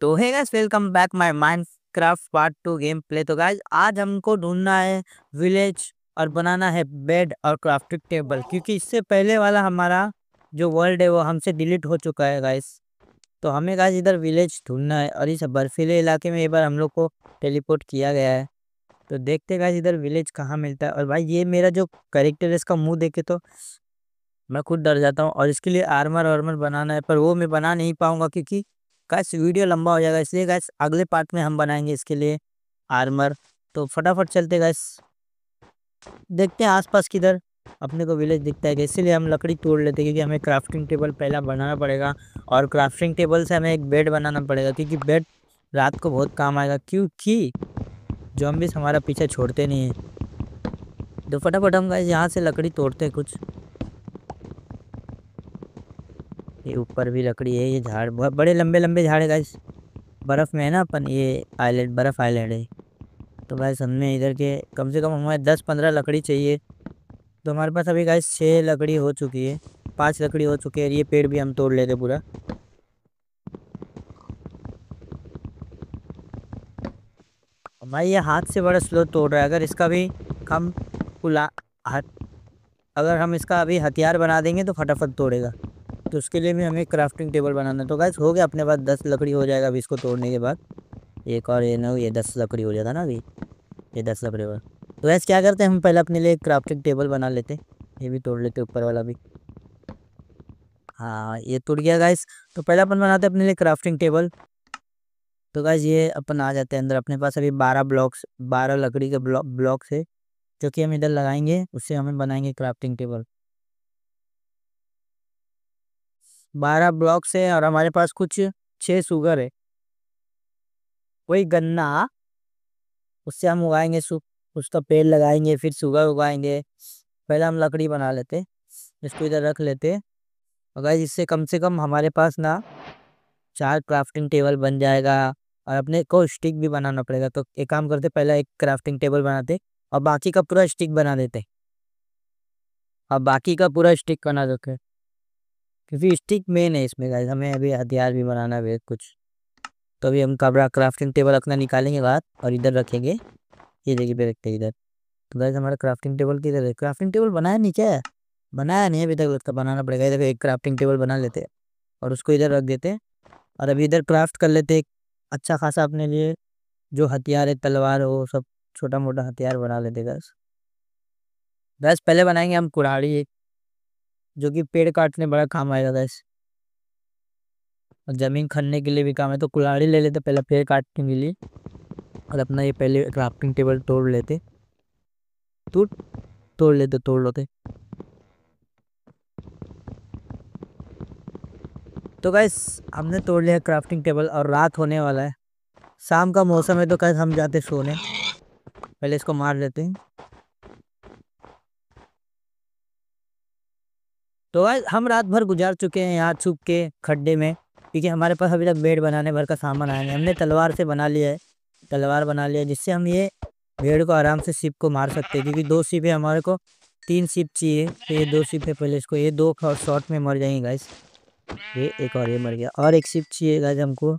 तो hey guys welcome back my Minecraft part two game play तो guys आज हमको ढूंढना है विलेज और बनाना है बेड और क्राफ्टिंग टेबल क्योंकि इससे पहले वाला हमारा जो वर्ल्ड है वो हमसे डिलीट हो चुका है गाइस तो हमें गाइस इधर विलेज ढूंढना है और इस बर्फीले इलाके में एक बार हम लोग को टेलीपोर्ट किया गया है तो देखते गाइस इधर विलेज कहाँ मिलता है और भाई ये मेरा जो करेक्टर है इसका मुंह देखे तो मैं खुद डर जाता हूँ और इसके लिए आर्मर वर्मर बनाना है पर वो मैं बना नहीं पाऊँगा क्योंकि गैस वीडियो लंबा हो जाएगा इसलिए गैस अगले पार्ट में हम बनाएंगे इसके लिए आर्मर तो फटाफट चलते गैस देखते हैं आसपास किधर अपने को विलेज दिखता है इसीलिए हम लकड़ी तोड़ लेते हैं क्योंकि हमें क्राफ्टिंग टेबल पहला बनाना पड़ेगा और क्राफ्टिंग टेबल से हमें एक बेड बनाना पड़ेगा क्योंकि बेड रात को बहुत काम आएगा क्योंकि जॉम्बिस हमारा पीछा छोड़ते नहीं है तो फटाफट हम गए यहाँ से लकड़ी तोड़ते हैं कुछ ये ऊपर भी लकड़ी है ये झाड़ बहुत बड़े लंबे लंबे झाड़ है गाइस बर्फ़ में है ना अपन ये आइलैंड बर्फ़ आइलैंड है तो गाइस हमने इधर के कम से कम हमें दस पंद्रह लकड़ी चाहिए तो हमारे पास अभी गाइस छः लकड़ी हो चुकी है पांच लकड़ी हो चुकी है ये पेड़ भी हम तोड़ लेते पूरा हमारे ये हाथ से बड़ा स्लो तोड़ रहा है अगर इसका भी हम पुला हाथ अगर हम इसका अभी हथियार बना देंगे तो फटाफट तोड़ेगा तो उसके लिए भी हमें क्राफ्टिंग टेबल बनाना तो गैस हो गया अपने पास दस लकड़ी हो जाएगा अभी इसको तोड़ने के बाद एक और ये ना ये दस लकड़ी हो जाता ना अभी ये दस लकड़ी वाला तो गैस क्या करते हैं हम पहले अपने लिए क्राफ्टिंग टेबल बना लेते ये भी तोड़ लेते ऊपर वाला भी हाँ ये टूट गया गैस तो पहले अपन बनाते अपने लिए क्राफ्टिंग टेबल तो गैस ये अपन आ जाते हैं अंदर अपने पास अभी बारह ब्लॉक्स बारह लकड़ी के ब्लॉक ब्लॉक्स है जो कि हम इधर लगाएंगे उससे हमें बनाएंगे क्राफ्टिंग टेबल बारह ब्लॉक्स हैं और हमारे पास कुछ छः सुगर है वही गन्ना उससे हम उगाएंगे उसका पेड़ लगाएंगे फिर सुगर उगाएंगे पहले हम लकड़ी बना लेते इसको इधर रख लेते अगर इससे कम से कम हमारे पास ना चार क्राफ्टिंग टेबल बन जाएगा और अपने को स्टिक भी बनाना पड़ेगा तो एक काम करते पहले एक क्राफ्टिंग टेबल बनाते और बाकी का पूरा स्टिक बना देते और बाकी का पूरा स्टिक बना देते क्योंकि स्टिक मेन है इसमें गाइस हमें अभी हथियार भी बनाना है कुछ तो अभी हम कपड़ा क्राफ्टिंग टेबल अपना निकालेंगे बात और इधर रखेंगे ये जगह पे रखते हैं इधर तो गाइस हमारा क्राफ्टिंग टेबल किधर है क्राफ्टिंग टेबल बनाया नहीं क्या बनाया नहीं अभी तक उसका बनाना पड़ेगा इधर एक क्राफ्टिंग टेबल बना लेते हैं और उसको इधर रख देते हैं और अभी इधर क्राफ्ट कर लेते अच्छा खासा अपने लिए जो हथियार है तलवार हो सब छोटा मोटा हथियार बना लेते गैस गैस पहले बनाएंगे हम कुराड़ी जो कि पेड़ काटने बड़ा काम आया जाता है और जमीन खनने के लिए भी काम है तो कुल्हाड़ी ले लेते पहले पेड़ काटने के लिए और अपना ये पहले क्राफ्टिंग टेबल तोड़ लेते तोड़ तोड़ लेते तोड़ लेते तो गैस हमने तोड़ लिया क्राफ्टिंग टेबल और रात होने वाला है शाम का मौसम है तो कैसे हम जाते सोने पहले इसको मार लेते हैं तो भाई हम रात भर गुजार चुके हैं यहाँ छुप के खड्डे में क्योंकि हमारे पास अभी तक बेड बनाने भर का सामान आया नहीं हमने तलवार से बना लिया है तलवार बना लिया जिससे हम ये भेड़ को आराम से सिप को मार सकते हैं क्योंकि दो सिपें हमारे को तीन सिप चाहिए तो ये दो है पहले इसको ये दो शॉर्ट में मर जाएंगे गाइस ये एक और ये मर गया और एक सिप चाहिए गाइस हमको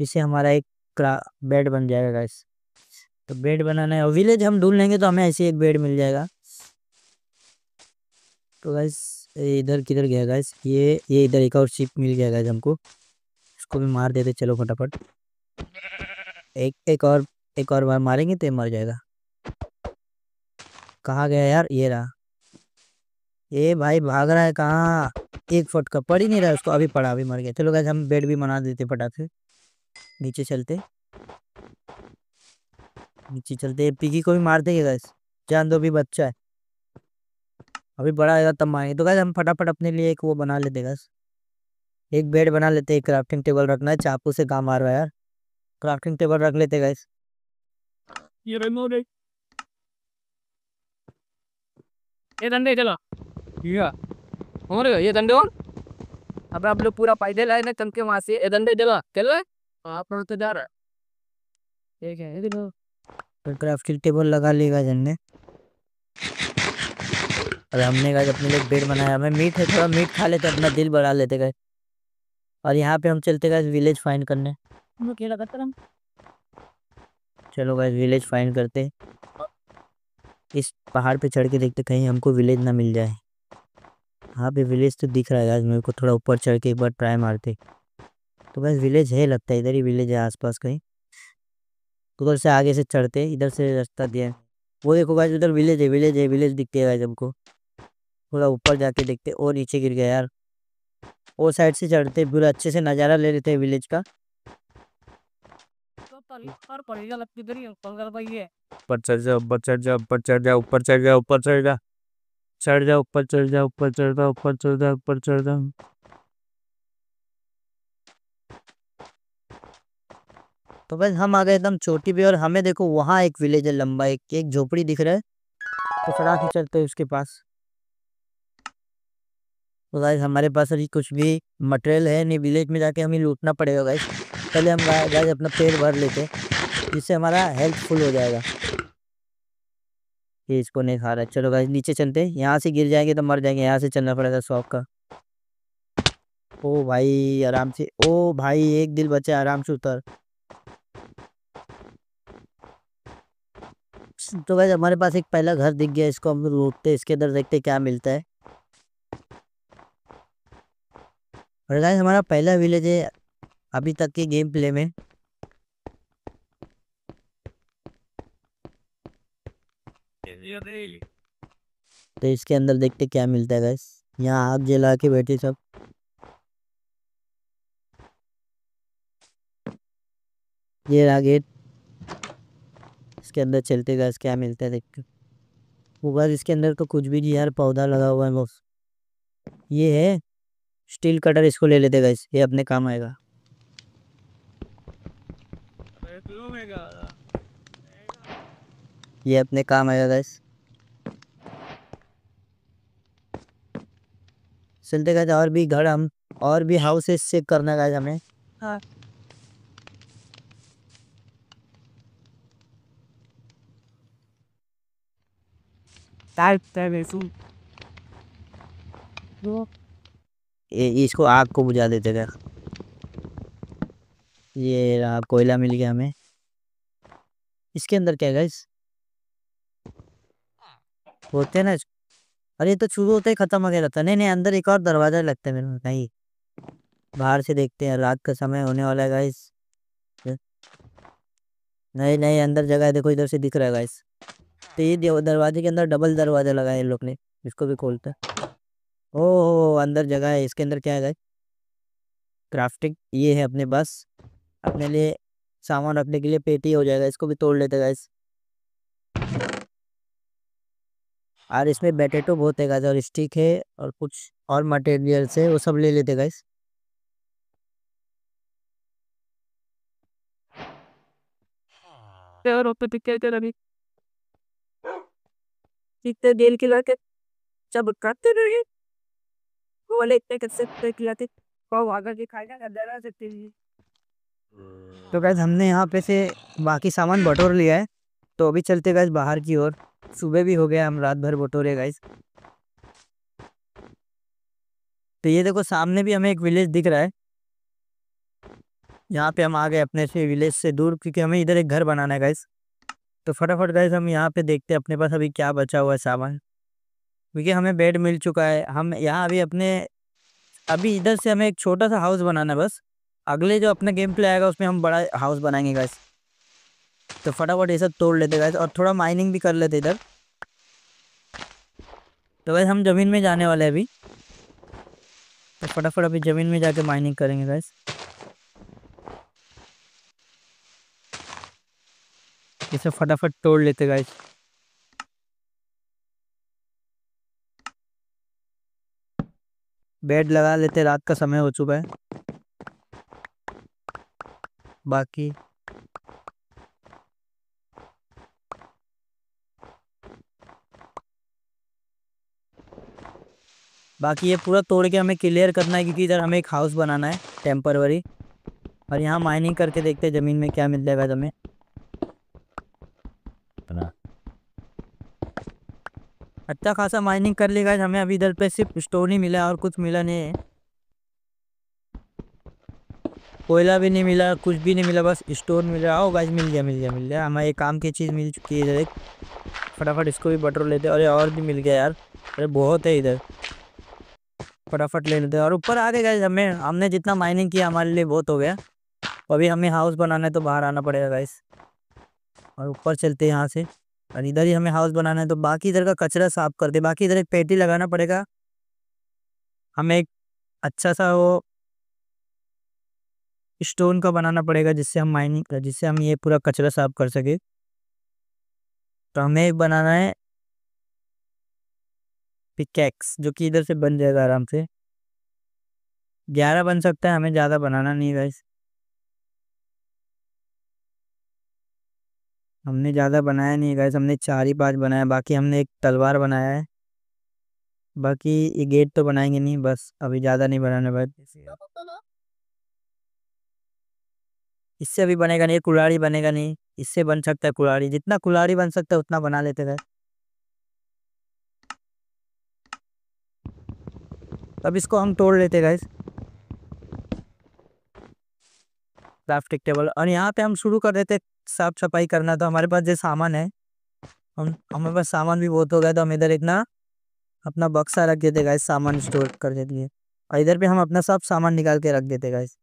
जिससे हमारा एक बेड बन जाएगा गाइस तो बेड बनाना है और विलेज हम ढूंढ लेंगे तो हमें ऐसे एक बेड मिल जाएगा तो गाइस इधर किधर गया गाइस ये ये इधर एक और शिप मिल गया गाइस हमको इसको भी मार देते चलो फटाफट एक एक और एक और बार मारेंगे तो मर जाएगा कहाँ गया यार ये रहा ये भाई भाग रहा है कहाँ एक फुट का पड़ ही नहीं रहा उसको अभी पड़ा अभी मर गया चलो गाइस हम बेड भी बना देते फटाक से नीचे चलते नीचे चलते पिगी को भी मार देंगे गाइस जान दो भी बच्चा है अभी बड़ा आएगा तब मांगे तो गैस हम फटाफट अपने लिए एक वो बना लेते गैस एक बेड बना लेते एक क्राफ्टिंग टेबल रखना है चाकू से काम आ रहा है यार क्राफ्टिंग टेबल रख लेते गैस ये रिमूव ये डंडे चलो या और ये डंडे और अबे आप लोग पूरा पैदल लाए ना चल के वहां से ये डंडे चलो चलो हाँ, आप लोग तो जा रहे है ठीक है ये देखो क्राफ्टिंग टेबल लगा लेगा जन ने और हमने गाइस अपने लिए बेड बनाया हमें मीट है थोड़ा मीट खा लेते अपना दिल बढ़ा लेते गए और यहाँ पे हम चलते गए विलेज फाइंड करने चलो गए विलेज फाइंड करते इस पहाड़ पे चढ़ के देखते कहीं हमको विलेज ना मिल जाए हाँ पे विलेज तो दिख रहा है गाइस मेरे को थोड़ा ऊपर चढ़ के एक बार ट्राई मारते तो गैस विलेज है लगता है इधर ही विलेज है आसपास कहीं तो उधर से आगे से चढ़ते इधर से रास्ता दिया वो देखो गाइस उधर विलेज है विलेज है विलेज दिखते है गाइस हमको थोड़ा ऊपर जाके देखते और नीचे गिर गया यार वो साइड से चढ़ते पूरा अच्छे से नज़ारा ले लेते हैं विलेज का ऊपर चढ़ जा ऊपर चढ़ जा चढ़ जा ऊपर चढ़ जा ऊपर चढ़ जा ऊपर चढ़ जा ऊपर चढ़ जा तो बस हम आ गए एकदम चोटी पे और हमें देखो वहाँ एक विलेज है लंबा एक एक झोपड़ी दिख रहा है तो फटाक ही चलते हैं उसके पास तो गाइस हमारे पास अभी कुछ भी मटेरियल है नहीं विलेज में जाके हमें लूटना पड़ेगा गाइस पहले हम गाइस अपना पेड़ भर लेते जिससे हमारा हेल्पफुल हो जाएगा ये इसको नहीं खा रहा है चलो गाइस नीचे चलते यहाँ से गिर जाएंगे तो मर जाएंगे यहाँ से चलना पड़ेगा शॉप का ओ भाई आराम से ओ भाई एक दिल बचे आराम से उतर तो भाई हमारे पास एक पहला घर दिख गया इसको हम लूटते इसके अंदर देखते क्या मिलता है और गाइस हमारा पहला विलेज है अभी तक के गेम प्ले में तो इसके अंदर देखते क्या मिलता है गाइस यहाँ आग जला के बैठे सब ये रहा गेट इसके अंदर चलते गाइस क्या मिलता है देखते वो बस इसके अंदर तो कुछ भी नहीं यार पौधा लगा हुआ है बस ये है स्टील कटर इसको ले लेते गाइस ये अपने काम आएगा ये अपने काम आएगा गाइस चलते गए और भी घर हम और भी हाउसेस चेक करना गाइस हमें हाँ। ये इसको आग को बुझा देते थे ये रहा कोयला मिल गया हमें इसके अंदर क्या गैस होते हैं ना अरे तो शुरू होते ही खत्म हो गया रहता नहीं नहीं अंदर एक और दरवाजा लगता है मेरे कहीं बाहर से देखते हैं रात का समय होने वाला है गाइस नहीं नहीं अंदर जगह है देखो इधर से दिख रहा है गाइस तो ये दरवाजे के अंदर डबल दरवाजा लगाया इन लोग ने इसको भी खोलता है ओ अंदर जगह है इसके अंदर क्या है क्राफ्टिंग ये है अपने पास अपने लिए सामान रखने के लिए पेटी हो जाएगा इसको भी तोड़ लेते गाइस और इसमें बैटेटो बहुत है गाइस और स्टिक है और कुछ और मटेरियल्स है वो सब ले लेते गाइस और अभी कितने देर के लाके जब करते रहिए बोले इतने किससे खिलाते कौ आकर के खाएगा डरा सकते हैं तो गैस हमने यहाँ पे से बाकी सामान बटोर लिया है तो अभी चलते गैस बाहर की ओर सुबह भी हो गया हम रात भर बटोरे गैस तो ये देखो सामने भी हमें एक विलेज दिख रहा है यहाँ पे हम आ गए अपने से विलेज से दूर क्योंकि हमें इधर एक घर बनाना है गैस तो फटाफट गैस हम यहाँ पे देखते हैं अपने पास अभी क्या बचा हुआ है सामान क्योंकि हमें बेड मिल चुका है हम यहाँ अभी अपने अभी इधर से हमें एक छोटा सा हाउस बनाना है बस अगले जो अपना गेम प्ले आएगा उसमें हम बड़ा हाउस बनाएंगे गैस तो फटाफट ये सब तोड़ लेते गैस और थोड़ा माइनिंग भी कर लेते इधर तो गैस हम ज़मीन में जाने वाले हैं अभी तो फटाफट अभी ज़मीन में जाके माइनिंग करेंगे गैस ये सब फटाफट तोड़ लेते गैस बेड लगा लेते रात का समय हो चुका है बाकी बाकी ये पूरा तोड़ के हमें क्लियर करना है क्योंकि इधर हमें एक हाउस बनाना है टेम्परवरी और यहाँ माइनिंग करके देखते हैं ज़मीन में क्या मिल जाएगा हमें अच्छा खासा माइनिंग कर लिया गया हमें अभी इधर पे सिर्फ स्टोन ही मिला और कुछ मिला नहीं है कोयला भी नहीं मिला कुछ भी नहीं मिला बस स्टोन रहा हो गाइज मिल गया मिल गया मिल गया हमें एक काम की चीज़ मिल चुकी है इधर एक फटाफट इसको भी बटर लेते अरे और भी मिल गया यार अरे बहुत है इधर फटाफट ले लेते और ऊपर आ गए गाइज हमें हमने जितना माइनिंग किया हमारे लिए बहुत हो गया अभी हमें हाउस बनाना है तो बाहर आना पड़ेगा गाइस और ऊपर चलते हैं यहाँ से और इधर ही हमें हाउस बनाना है तो बाकी इधर का कचरा साफ कर दे बाकी इधर एक पेटी लगाना पड़ेगा हमें एक अच्छा सा वो स्टोन का बनाना पड़ेगा जिससे हम माइनिंग जिससे हम ये पूरा कचरा साफ कर सके तो हमें बनाना है पिकैक्स जो कि इधर से बन जाएगा आराम से ग्यारह बन सकता है हमें ज़्यादा बनाना नहीं वैसे हमने ज़्यादा बनाया नहीं गाइस हमने चार ही पांच बनाया बाकी हमने एक तलवार बनाया है बाकी ये गेट तो बनाएंगे नहीं बस अभी ज़्यादा नहीं बनाना भाई इससे अभी बनेगा नहीं कुलाड़ी बनेगा नहीं इससे बन सकता है कुलाड़ी जितना कुलाड़ी बन सकता है उतना बना लेते थे अब इसको हम तोड़ लेते गाइस क्राफ्टिंग टेबल और यहाँ पे हम शुरू कर देते साफ सफाई करना तो हमारे पास जो सामान है हम हमारे पास सामान भी बहुत हो गया तो हम इधर इतना अपना बक्सा रख देते गाइस सामान स्टोर कर देते हैं और इधर पे हम अपना सब सामान निकाल के रख देते गाइस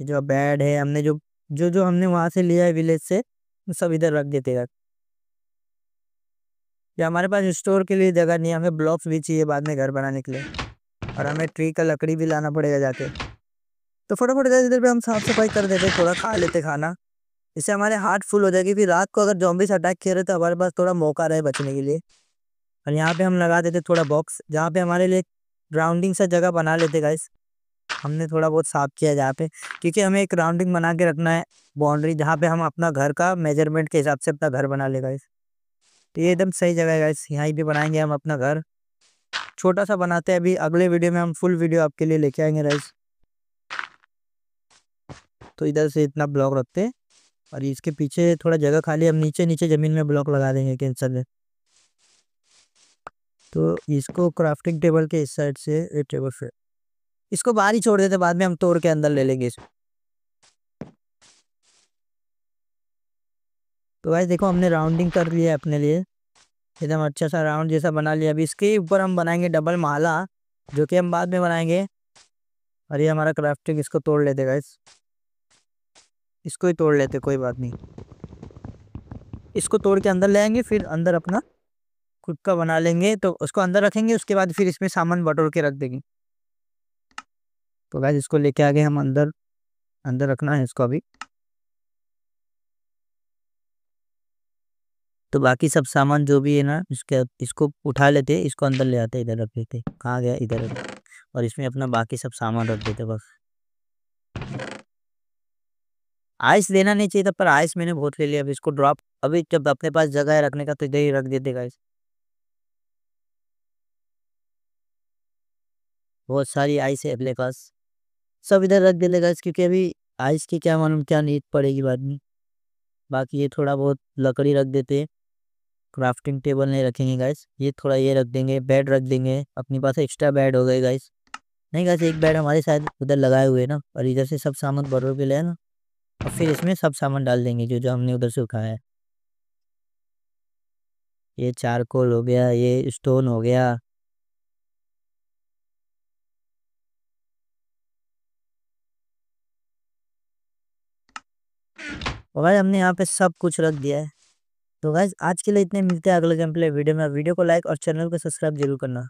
ये जो बेड है हमने जो जो जो हमने वहां से लिया है विलेज से सब इधर रख देते हैं ये हमारे पास स्टोर के लिए जगह नहीं है हमें ब्लॉक्स भी चाहिए बाद में घर बनाने के लिए और हमें ट्री का लकड़ी भी लाना पड़ेगा जाके तो फटाफट गए इधर पे हम साफ सफाई कर देते थोड़ा खा लेते खाना इससे हमारे हार्ट फुल हो जाएगी फिर रात को अगर जॉम्बिस अटैक किए रहे तो हमारे पास थोड़ा मौका रहे बचने के लिए और यहाँ पे हम लगा देते थोड़ा बॉक्स जहाँ पे हमारे लिए ग्राउंडिंग सा जगह बना लेते गाइस हमने थोड़ा बहुत साफ किया जहाँ पे क्योंकि हमें एक राउंडिंग बना के रखना है बाउंड्री जहाँ पे हम अपना घर का मेजरमेंट के हिसाब से अपना घर बना ले गाइस तो ये एकदम सही जगह है गाइस यहाँ पे बनाएंगे हम अपना घर छोटा सा बनाते हैं अभी अगले वीडियो में हम फुल वीडियो आपके लिए लेके आएंगे राइस तो इधर से इतना ब्लॉक रखते हैं और इसके पीछे थोड़ा जगह खाली हम नीचे नीचे ज़मीन में ब्लॉक लगा देंगे कैंसर में तो इसको क्राफ्टिंग टेबल के इस साइड से टेबल से इसको बाहर ही छोड़ देते बाद में हम तोड़ के अंदर ले लेंगे इसको तो भाई देखो हमने राउंडिंग कर लिया अपने लिए एकदम अच्छा सा राउंड जैसा बना लिया अभी इसके ऊपर हम बनाएंगे डबल माला जो कि हम बाद में बनाएंगे और ये हमारा क्राफ्टिंग इसको तोड़ लेते गाइस इसको ही तोड़ लेते कोई बात नहीं इसको तोड़ के अंदर ले आएंगे फिर अंदर अपना खुद का बना लेंगे तो उसको अंदर रखेंगे उसके बाद फिर इसमें सामान बटोर के रख देंगे तो गैस इसको लेके आगे हम अंदर अंदर रखना है इसको अभी तो बाकी सब सामान जो भी है ना इसके इसको उठा लेते इसको अंदर ले आते इधर रख लेते कहाँ गया इधर और इसमें अपना बाकी सब सामान रख देते बस आइस देना नहीं चाहिए था पर आइस मैंने बहुत ले लिया अब इसको ड्रॉप अभी जब अपने पास जगह है रखने का तो इधर ही रख देते गाइस बहुत सारी आइस है अपने पास सब इधर रख देते गाइस क्योंकि अभी आइस की क्या मालूम क्या नीत पड़ेगी बाद में बाकी ये थोड़ा बहुत लकड़ी रख देते क्राफ्टिंग टेबल नहीं रखेंगे गाइस ये थोड़ा ये रख देंगे बेड रख देंगे अपने पास एक्स्ट्रा बेड हो गए गाइस नहीं गाइस एक बेड हमारे शायद उधर लगाए हुए ना और इधर से सब सामान भरो के ले ना और फिर इसमें सब सामान डाल देंगे जो जो हमने उधर से उठाया है ये चारकोल हो गया ये स्टोन हो गया और भाई हमने यहाँ पे सब कुछ रख दिया है तो गाइज आज के लिए इतने मिलते हैं अगले गेम प्ले वीडियो में वीडियो को लाइक और चैनल को सब्सक्राइब जरूर करना